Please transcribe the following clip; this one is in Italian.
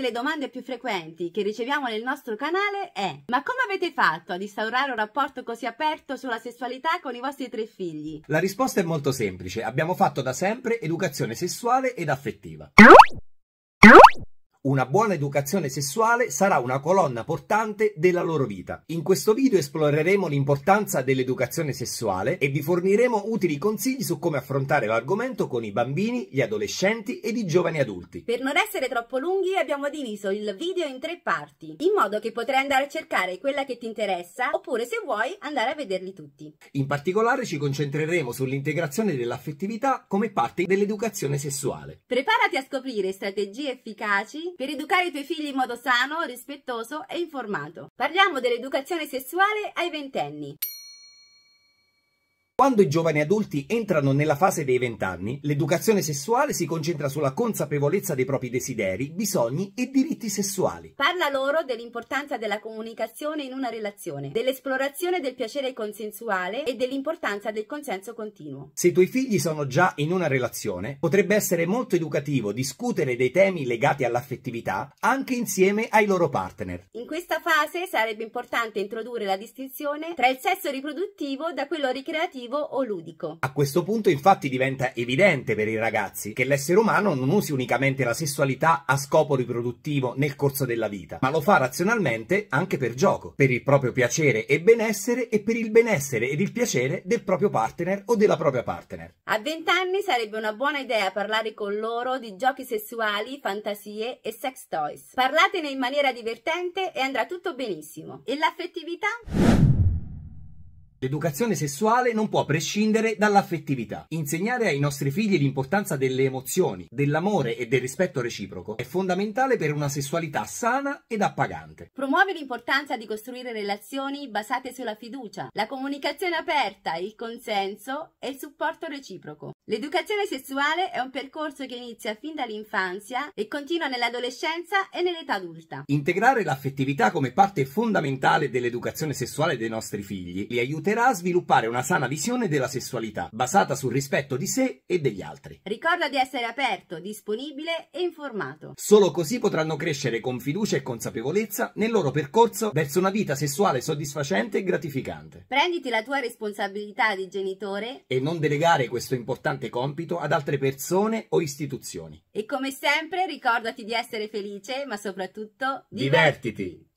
delle domande più frequenti che riceviamo nel nostro canale è Ma come avete fatto ad instaurare un rapporto così aperto sulla sessualità con i vostri tre figli? La risposta è molto semplice, abbiamo fatto da sempre educazione sessuale ed affettiva. Una buona educazione sessuale sarà una colonna portante della loro vita. In questo video esploreremo l'importanza dell'educazione sessuale e vi forniremo utili consigli su come affrontare l'argomento con i bambini, gli adolescenti ed i giovani adulti. Per non essere troppo lunghi abbiamo diviso il video in tre parti, in modo che potrai andare a cercare quella che ti interessa oppure se vuoi andare a vederli tutti. In particolare ci concentreremo sull'integrazione dell'affettività come parte dell'educazione sessuale. Preparati a scoprire strategie efficaci per educare i tuoi figli in modo sano, rispettoso e informato. Parliamo dell'educazione sessuale ai ventenni. Quando i giovani adulti entrano nella fase dei vent'anni, l'educazione sessuale si concentra sulla consapevolezza dei propri desideri, bisogni e diritti sessuali. Parla loro dell'importanza della comunicazione in una relazione, dell'esplorazione del piacere consensuale e dell'importanza del consenso continuo. Se i tuoi figli sono già in una relazione, potrebbe essere molto educativo discutere dei temi legati all'affettività anche insieme ai loro partner. In questa fase sarebbe importante introdurre la distinzione tra il sesso riproduttivo da quello ricreativo creativo o ludico. A questo punto infatti diventa evidente per i ragazzi che l'essere umano non usi unicamente la sessualità a scopo riproduttivo nel corso della vita, ma lo fa razionalmente anche per gioco, per il proprio piacere e benessere e per il benessere ed il piacere del proprio partner o della propria partner. A 20 anni sarebbe una buona idea parlare con loro di giochi sessuali, fantasie e sex toys. Parlatene in maniera divertente e andrà tutto benissimo. E l'affettività? L'educazione sessuale non può prescindere dall'affettività. Insegnare ai nostri figli l'importanza delle emozioni, dell'amore e del rispetto reciproco è fondamentale per una sessualità sana ed appagante. Promuove l'importanza di costruire relazioni basate sulla fiducia, la comunicazione aperta, il consenso e il supporto reciproco. L'educazione sessuale è un percorso che inizia fin dall'infanzia e continua nell'adolescenza e nell'età adulta. Integrare l'affettività come parte fondamentale dell'educazione sessuale dei nostri figli li aiuterà aiuterà a sviluppare una sana visione della sessualità, basata sul rispetto di sé e degli altri. Ricorda di essere aperto, disponibile e informato. Solo così potranno crescere con fiducia e consapevolezza nel loro percorso verso una vita sessuale soddisfacente e gratificante. Prenditi la tua responsabilità di genitore e non delegare questo importante compito ad altre persone o istituzioni. E come sempre ricordati di essere felice, ma soprattutto divertiti. divertiti.